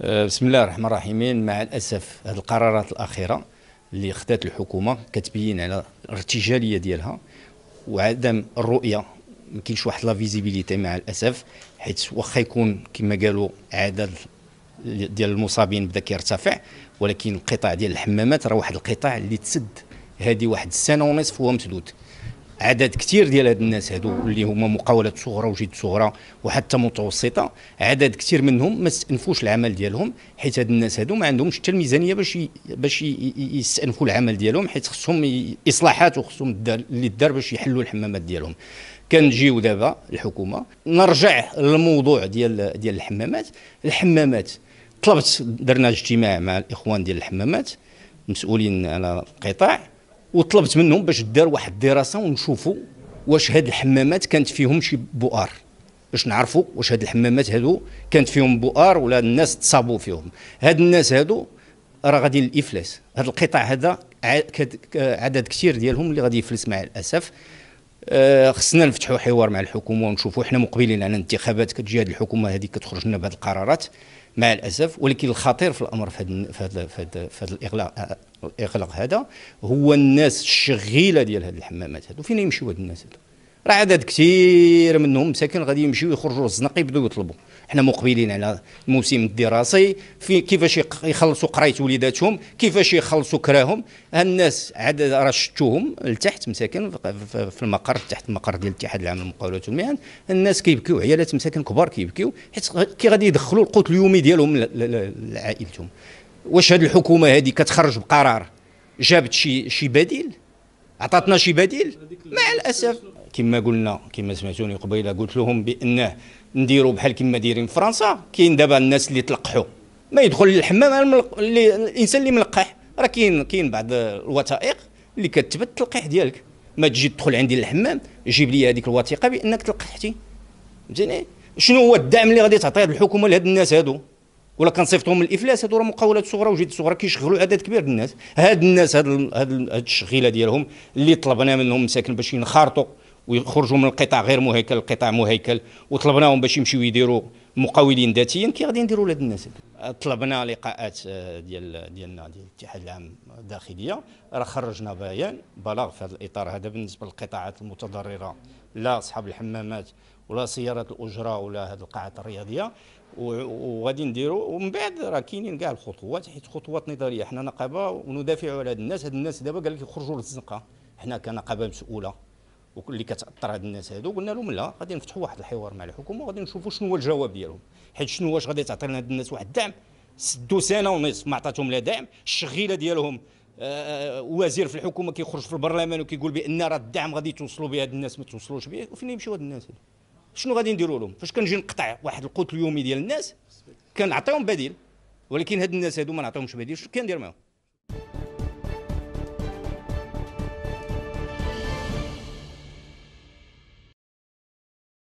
آه، بسم الله الرحمن الرحيم مع الاسف هذه القرارات الاخيره اللي خدات الحكومه كتبين على الارتجاليه ديالها وعدم الرؤيه ما كاينش واحد لا فيزيبيليتي مع الاسف حيت واخا يكون كما قالوا عدد ديال المصابين بدا كيرتفع ولكن القطاع ديال الحمامات راه واحد القطاع اللي تسد هذه واحد السنه ونصف هو مسدود عدد كثير ديال هاد الناس هادو اللي هما مقاولات صغرى وجد صغرى وحتى متوسطه عدد كثير منهم ما استأنفوش العمل ديالهم حيت هاد الناس هادو ما عندهمش حتى الميزانيه باش باش يستأنفوا العمل ديالهم حيت خصهم اصلاحات وخصهم اللي دار باش يحلوا الحمامات ديالهم كنجيو دابا الحكومه نرجع للموضوع ديال ديال الحمامات الحمامات طلبت درنا اجتماع مع الاخوان ديال الحمامات مسؤولين على القطاع وطلبت منهم باش دار واحد الدراسه ونشوفوا واش هاد الحمامات كانت فيهم شي بؤر باش نعرفوا واش هاد الحمامات هادو كانت فيهم بؤر ولا الناس تصابوا فيهم هاد الناس هادو راه غادي للافلاس هاد القطاع هذا عدد كثير ديالهم اللي غادي يفلس مع الاسف آه، خصنا نفتحوا حوار مع الحكومه ونشوفوا حنا مقبلين على الانتخابات كتجي هاد الحكومه هذه كتخرج لنا بهاد القرارات مع الاسف ولكن الخطير في الامر في هذا في هذا في هذا, في الاغلاق الاغلاق هذا هو الناس الشغيله ديال هذه الحمامات هذو فين يمشيو هاد الناس هذو راه عدد كثير منهم مساكن غادي يمشيو يخرجوا للزنقه يبداو يطلبوا حنا مقبلين على الموسم الدراسي في كيفاش يخلصوا قرايه وليداتهم كيفاش يخلصوا كراهم الناس عاد راه شفتوهم لتحت مساكن في المقر تحت المقر ديال الاتحاد العام للمقاولات والمهن الناس كيبكيو عيالات مساكن كبار كيبكيو حيت كي غادي يدخلوا القوت اليومي ديالهم لعائلتهم واش هذه الحكومه هذه كتخرج بقرار جابت شي شي بديل عطاتنا شي بديل مع الاسف كما قلنا كما سمعتوني قبيله قلت لهم بانه نديروا بحال كما دايرين في فرنسا كاين دابا الناس اللي تلقحوا ما يدخل للحمام اللي الانسان اللي ملقح راه كاين كاين بعض الوثائق اللي كتثبت التلقيح ديالك ما تجي تدخل عندي للحمام جيب لي هذيك الوثيقه بانك تلقحتي فهمتيني شنو هو الدعم اللي غادي تعطيه الحكومه لهاد الناس هادو ولا كنصيفطهم الافلاس هادو راه مقاولات صغرى وجد صغرى كيشغلوا عدد كبير من الناس هاد الناس هاد هاد الشغيله ديالهم اللي طلبنا منهم مساكن باش ينخرطوا ويخرجوا من القطاع غير مهيكل القطاع مهيكل وطلبناهم باش يمشيو يديروا مقاولين ذاتيا كي غادي نديروا لهاد الناس طلبنا لقاءات آه، ديال ديالنا ديال الاتحاد العام الداخليه راه خرجنا بيان بلاغ في هذا الاطار هذا بالنسبه للقطاعات المتضرره لا اصحاب الحمامات ولا سيارات الاجره ولا هذه القاعات الرياضيه وغادي نديروا ومن بعد راه كاينين كاع الخطوات حيت خطوات نضاليه حنا نقابه وندافعوا على هاد الناس هاد الناس دابا قال لك يخرجوا للزنقه حنا كنقابه مسؤوله اللي كتاثر هاد الناس هادو قلنا لهم لا غادي نفتحوا واحد الحوار مع الحكومه وغادي نشوفوا شنو هو الجواب ديالهم حيت شنو واش غادي تعطي لنا هاد الناس واحد الدعم سدوا سنه ونص ما عطاتهم لا دعم الشغيله ديالهم آه،, آه وزير في الحكومه كيخرج في البرلمان وكيقول بان راه الدعم غادي توصلوا به هاد الناس ما توصلوش به وفين يمشيو هاد الناس هادو شنو غادي نديروا لهم فاش كنجي نقطع واحد القوت اليومي ديال الناس كنعطيهم بديل ولكن هاد الناس هادو ما نعطيهمش بديل شنو كندير معاهم